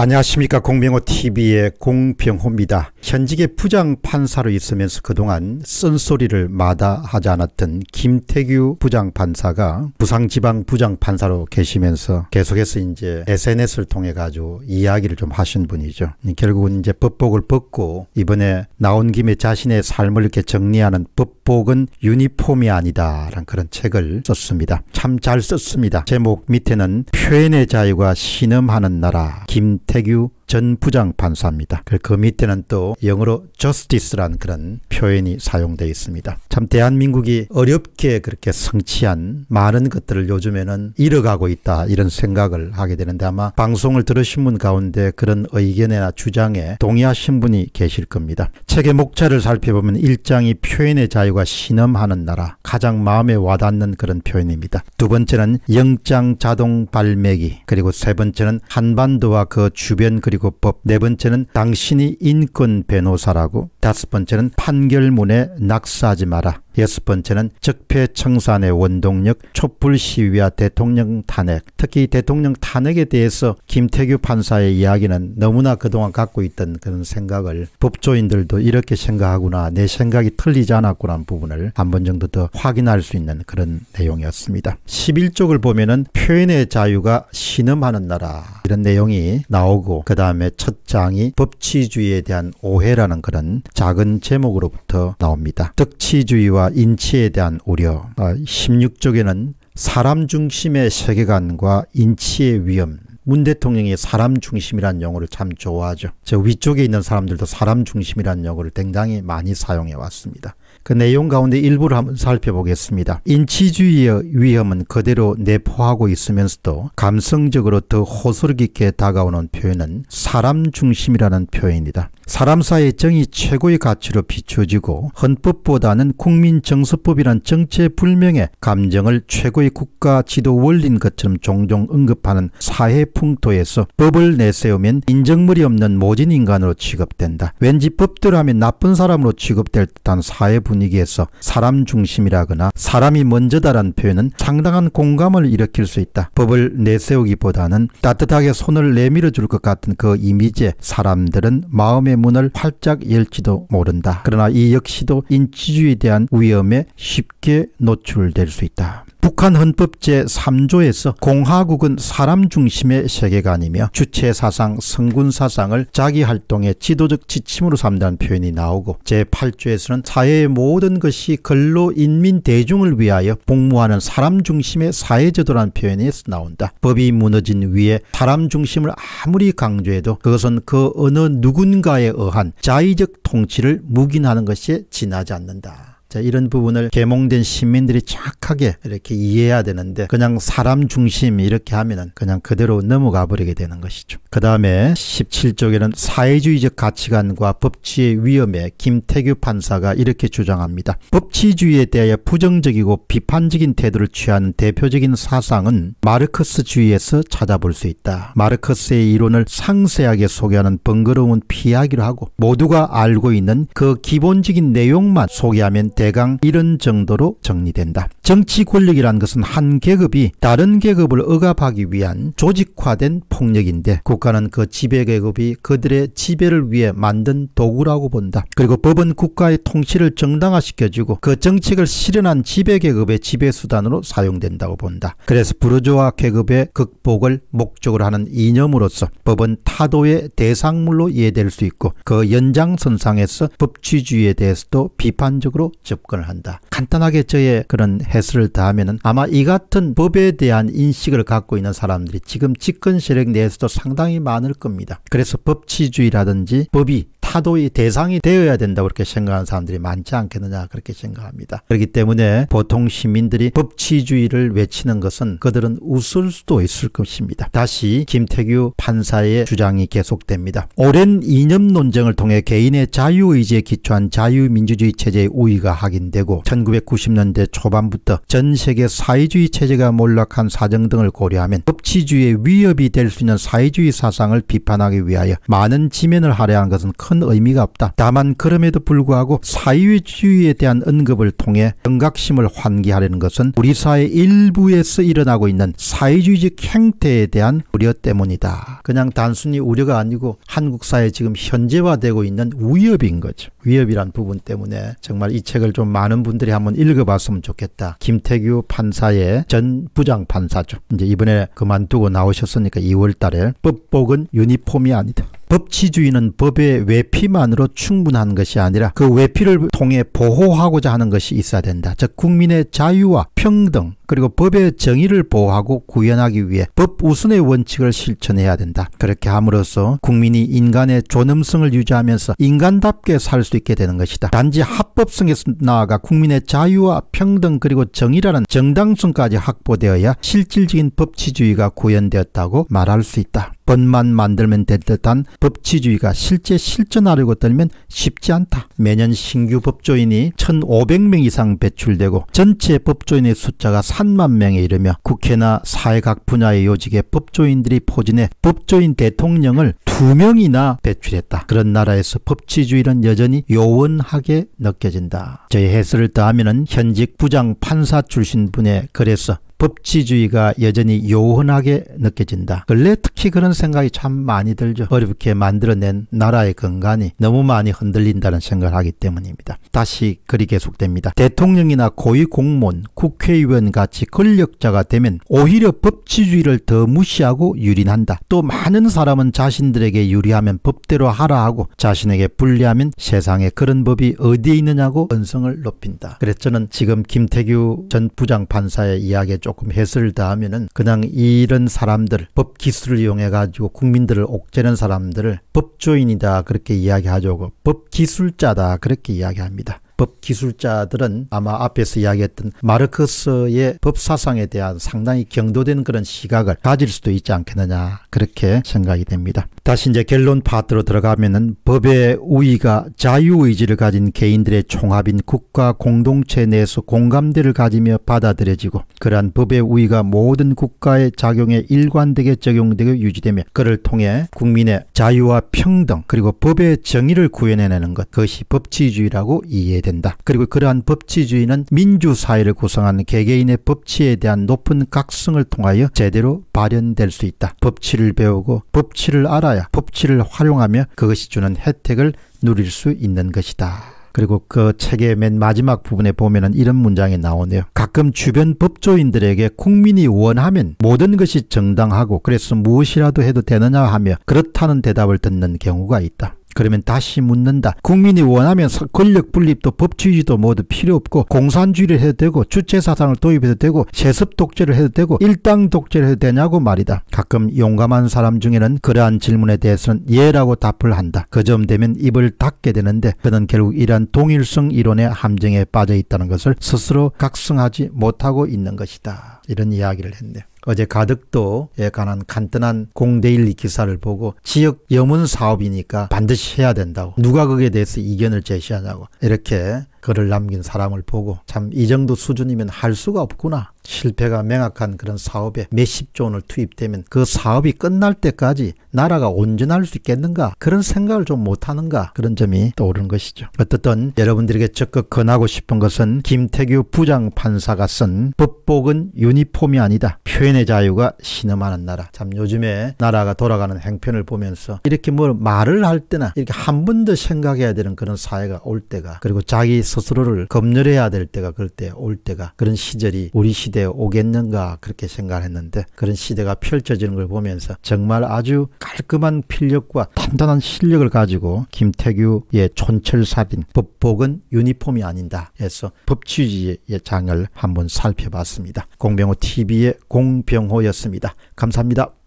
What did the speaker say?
안녕하십니까 공병호TV의 공병호입니다. 현직의 부장판사로 있으면서 그동안 쓴소리를 마다하지 않았던 김태규 부장판사가 부상지방 부장판사로 계시면서 계속해서 이제 SNS를 통해 가지고 이야기를 좀 하신 분이죠. 결국은 이제 법복을 벗고 이번에 나온 김에 자신의 삶을 이렇게 정리하는 법복은 유니폼이 아니다라는 그런 책을 썼습니다. 참 잘 썼습니다. 제목 밑에는 표현의 자유가 신음하는 나라 김 Thank you 전 부장 판사입니다. 그, 그 밑에는 또 영어로 j u s t i c e 라 그런 표현이 사용되어 있습니다. 참 대한민국이 어렵게 그렇게 성취한 많은 것들을 요즘에는 잃어가고 있다 이런 생각을 하게 되는데 아마 방송을 들으신 분 가운데 그런 의견이나 주장에 동의하신 분이 계실 겁니다. 책의 목차를 살펴보면 일장이 표현의 자유가 신음하는 나라 가장 마음에 와닿는 그런 표현입니다. 두 번째는 영장 자동 발매기 그리고 세 번째는 한반도와 그 주변 그리고 그리고 법. 네 번째는 당신이 인권 변호사라고. 다섯 번째는 판결문에 낙서하지 마라. 여섯 번째는 적폐청산의 원동력 촛불 시위와 대통령 탄핵 특히 대통령 탄핵에 대해서 김태규 판사의 이야기는 너무나 그동안 갖고 있던 그런 생각을 법조인들도 이렇게 생각하구나 내 생각이 틀리지 않았구나 부분을 한 번 정도 더 확인할 수 있는 그런 내용이었습니다. 11쪽을 보면은 표현의 자유가 신음하는 나라 이런 내용이 나오고 그 다음에 첫 장이 법치주의에 대한 오해라는 그런 작은 제목으로부터 나옵니다. 득치주의와 인치에 대한 우려. 16쪽에는 아, 사람 중심의 세계관과 인치의 위험. 문 대통령이 사람 중심이란 용어를 참 좋아하죠. 저 위쪽에 있는 사람들도 사람 중심이란 용어를 굉장히 많이 사용해 왔습니다. 그 내용 가운데 일부를 한번 살펴보겠습니다. 인치주의의 위험은 그대로 내포하고 있으면서도 감성적으로 더 호소력 있게 다가오는 표현은 사람 중심이라는 표현이다. 사람 사이의 정이 최고의 가치로 비춰지고 헌법보다는 국민정서법이란 정체불명의 감정을 최고의 국가 지도 원리인 것처럼 종종 언급하는 사회 풍토에서 법을 내세우면 인정물이 없는 모진 인간으로 취급된다. 왠지 법들 하면 나쁜 사람으로 취급될 듯한 사회 분위기에서 사람 중심이라거나 사람이 먼저다란 표현은 상당한 공감을 일으킬 수 있다. 법을 내세우기보다는 따뜻하게 손을 내밀어 줄 것 같은 그 이미지에 사람들은 마음의 문을 활짝 열지도 모른다. 그러나 이 역시도 인지주의에 대한 위험에 쉽게 노출될 수 있다. 북한 헌법 제3조에서 공화국은 사람 중심의 세계관이며 주체 사상, 성군 사상을 자기 활동의 지도적 지침으로 삼다는 표현이 나오고 제8조에서는 사회의 모든 것이 근로 인민 대중을 위하여 복무하는 사람 중심의 사회제도라는 표현이 나온다. 법이 무너진 위에 사람 중심을 아무리 강조해도 그것은 그 어느 누군가에 의한 자의적 통치를 묵인하는 것이 지나지 않는다. 자, 이런 부분을 계몽된 시민들이 착하게 이렇게 이해해야 되는데 그냥 사람 중심 이렇게 하면은 그냥 그대로 넘어가 버리게 되는 것이죠. 그 다음에 17쪽에는 사회주의적 가치관과 법치의 위험에 김태규 판사가 이렇게 주장합니다. 법치주의에 대하여 부정적이고 비판적인 태도를 취하는 대표적인 사상은 마르크스주의에서 찾아볼 수 있다. 마르크스의 이론을 상세하게 소개하는 번거로운 피하기로 하고 모두가 알고 있는 그 기본적인 내용만 소개하면 대강 이런 정도로 정리된다. 정치 권력이란 것은 한 계급이 다른 계급을 억압하기 위한 조직화된 폭력인데 국가는 그 지배계급이 그들의 지배를 위해 만든 도구라고 본다. 그리고 법은 국가의 통치를 정당화시켜주고 그 정책을 실현한 지배계급의 지배수단으로 사용된다고 본다. 그래서 부르조아 계급의 극복을 목적으로 하는 이념으로서 법은 타도의 대상물로 이해될 수 있고 그 연장선상에서 법치주의에 대해서도 비판적으로 접근을 한다. 간단하게 저의 그런 해설을 다하면 아마 이 같은 법에 대한 인식을 갖고 있는 사람들이 지금 집권 세력 내에서도 상당히 많을 겁니다. 그래서 법치주의라든지 법이 파도의 대상이 되어야 된다고 그렇게 생각하는 사람들이 많지 않겠느냐 그렇게 생각합니다. 그렇기 때문에 보통 시민들이 법치주의를 외치는 것은 그들은 웃을 수도 있을 것입니다. 다시 김태규 판사의 주장이 계속됩니다. 오랜 이념 논쟁을 통해 개인의 자유의지에 기초한 자유민주주의 체제의 우위가 확인되고 1990년대 초반부터 전 세계 사회주의 체제가 몰락한 사정 등을 고려하면 법치주의의 위협이 될 수 있는 사회주의 사상을 비판하기 위하여 많은 지면을 할애한 것은 큰큰 의미가 없다. 다만 그럼에도 불구하고 사회주의에 대한 언급을 통해 경각심을 환기하려는 것은 우리 사회 일부에서 일어나고 있는 사회주의적 행태에 대한 우려 때문이다. 그냥 단순히 우려가 아니고 한국 사회 지금 현재화되고 있는 위협인 거죠. 위협이란 부분 때문에 정말 이 책을 좀 많은 분들이 한번 읽어봤으면 좋겠다. 김태규 판사의 전 부장 판사죠. 이제 이번에 그만두고 나오셨으니까 2월 달에 법복은 유니폼이 아니다. 법치주의는 법의 외피만으로 충분한 것이 아니라 그 외피를 통해 보호하고자 하는 것이 있어야 된다. 즉 국민의 자유와 평등 그리고 법의 정의를 보호하고 구현하기 위해 법 우선의 원칙을 실천해야 된다. 그렇게 함으로써 국민이 인간의 존엄성을 유지하면서 인간답게 살 수 있게 되는 것이다. 단지 합법성에서 나아가 국민의 자유와 평등 그리고 정의라는 정당성까지 확보되어야 실질적인 법치주의가 구현되었다고 말할 수 있다. 법만 만들면 될 듯한 법치주의가 실제 실천하려고 떨면 쉽지 않다. 매년 신규 법조인이 1,500명 이상 배출되고 전체 법조인의 숫자가 3만 명에 이르며 국회나 사회 각 분야의 요직에 법조인들이 포진해 법조인 대통령을 2 명이나 배출했다. 그런 나라에서 법치주의는 여전히 요원하게 느껴진다. 저의 해설을 더하면 현직 부장 판사 출신 분의 글에서 법치주의가 여전히 요원하게 느껴진다. 근래 특히 그런 생각이 참 많이 들죠. 어렵게 만들어낸 나라의 근간이 너무 많이 흔들린다는 생각을 하기 때문입니다. 다시 글이 계속됩니다. 대통령이나 고위공무원, 국회의원 같이 권력자가 되면 오히려 법치주의를 더 무시하고 유린한다. 또 많은 사람은 자신들에게 유리하면 법대로 하라 하고 자신에게 불리하면 세상에 그런 법이 어디에 있느냐고 언성을 높인다. 그래서 저는 지금 김태규 전 부장판사의 이야기에 조금 해설을 다하면은 그냥 이런 사람들 법 기술을 이용해 가지고 국민들을 옥죄는 사람들을 법조인이다 그렇게 이야기하죠. 법 기술자다 그렇게 이야기합니다. 법 기술자들은 아마 앞에서 이야기했던 마르크스의 법 사상에 대한 상당히 경도된 그런 시각을 가질 수도 있지 않겠느냐 그렇게 생각이 됩니다. 다시 이제 결론 파트로 들어가면은 법의 우위가 자유의지를 가진 개인들의 총합인 국가 공동체 내에서 공감대를 가지며 받아들여지고 그러한 법의 우위가 모든 국가의 작용에 일관되게 적용되고 유지되며 그를 통해 국민의 자유와 평등 그리고 법의 정의를 구현해내는 것 그것이 법치주의라고 이해된다. 그리고 그러한 법치주의는 민주사회를 구성하는 개개인의 법치에 대한 높은 각성을 통하여 제대로 발현될 수 있다. 법치를 배우고 법치를 알아야 따라야 법치를 활용하며 그것이 주는 혜택을 누릴 수 있는 것이다. 그리고 그 책의 맨 마지막 부분에 보면은 이런 문장이 나오네요. 가끔 주변 법조인들에게 국민이 원하면 모든 것이 정당하고 그래서 무엇이라도 해도 되느냐 하며 그렇다는 대답을 듣는 경우가 있다. 그러면 다시 묻는다. 국민이 원하면 권력 분립도 법치지도 모두 필요 없고 공산주의를 해도 되고 주체 사상을 도입해도 되고 세습 독재를 해도 되고 일당 독재를 해도 되냐고 말이다. 가끔 용감한 사람 중에는 그러한 질문에 대해서는 예라고 답을 한다. 그 점 되면 입을 닫게 되는데 그는 결국 이러한 동일성 이론의 함정에 빠져 있다는 것을 스스로 각성하지 못하고 있는 것이다. 이런 이야기를 했네요. 어제 가덕도에 관한 간단한 공대일리 기사를 보고 지역 염원 사업이니까 반드시 해야 된다고 누가 거기에 대해서 이견을 제시하냐고 이렇게 글을 남긴 사람을 보고 참 이 정도 수준이면 할 수가 없구나. 실패가 명확한 그런 사업에 몇십조 원을 투입되면 그 사업이 끝날 때까지 나라가 온전할 수 있겠는가 그런 생각을 좀 못하는가 그런 점이 떠오른 것이죠. 어떻든 여러분들에게 적극 권하고 싶은 것은 김태규 부장판사가 쓴 법복은 유니폼이 아니다. 표현의 자유가 신음하는 나라. 참 요즘에 나라가 돌아가는 행편을 보면서 이렇게 뭘 말을 할 때나 이렇게 한 번 더 생각해야 되는 그런 사회가 올 때가 그리고 자기 스스로를 검열해야 될 때가 그럴 때 올 때가 그런 시절이 우리 시대에 오겠는가 그렇게 생각을 했는데 그런 시대가 펼쳐지는 걸 보면서 정말 아주 깔끔한 필력과 단단한 실력을 가지고 김태규의 촌철사빈 법복은 유니폼이 아닌다 해서 법치주의의 장을 한번 살펴봤습니다. 공병호 TV의 공병호였습니다. 감사합니다.